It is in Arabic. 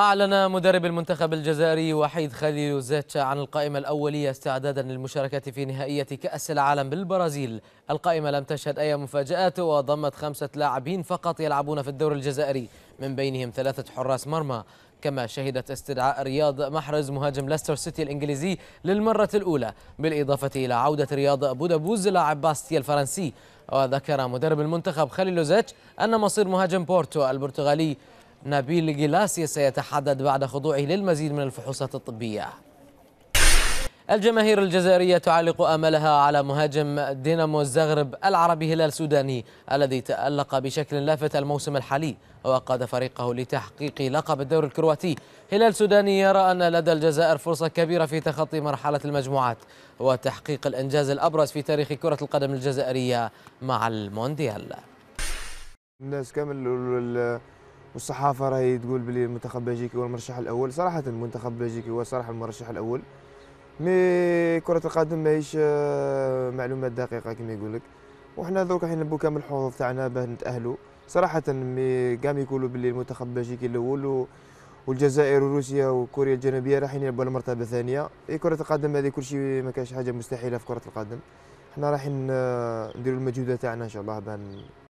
أعلن مدرب المنتخب الجزائري وحيد خليل زيتشا عن القائمة الأولية استعدادا للمشاركة في نهائية كأس العالم بالبرازيل القائمة لم تشهد أي مفاجآت وضمت خمسة لاعبين فقط يلعبون في الدور الجزائري من بينهم ثلاثة حراس مرمى كما شهدت استدعاء رياض محرز مهاجم لستر سيتي الإنجليزي للمرة الأولى بالإضافة إلى عودة رياض بودابوز لاعب باستيا الفرنسي وذكر مدرب المنتخب خليل زيتش أن مصير مهاجم بورتو البرتغالي نبيل جلاسي سيتحدد بعد خضوعه للمزيد من الفحوصات الطبية الجماهير الجزائرية تعلق أملها على مهاجم دينامو الزغرب العربي هلال سوداني الذي تألق بشكل لافت الموسم الحالي وقاد فريقه لتحقيق لقب الدوري الكرواتي هلال سوداني يرى أن لدى الجزائر فرصة كبيرة في تخطي مرحلة المجموعات وتحقيق الإنجاز الأبرز في تاريخ كرة القدم الجزائرية مع المونديال الناس كامل والصحافه راهي تقول بلي المنتخب البلجيكي هو المرشح الاول صراحه المنتخب البلجيكي هو صراحه المرشح الاول مي كره القدم ماهيش آه، معلومات دقيقه كما يقول لك وحنا دروك راح نبوا كامل الحظوظ تاعنا باه نتاهلوا صراحه مي قام يقولوا بلي المنتخب البلجيكي الاول والجزائر وروسيا وكوريا الجنوبيه رايحين يلعبوا المرتبة الثانية اي كره القدم هذه كل شيء ما كانش حاجه مستحيله في كره القدم حنا رايحين آه، نديروا المجهود تاعنا ان شاء الله بان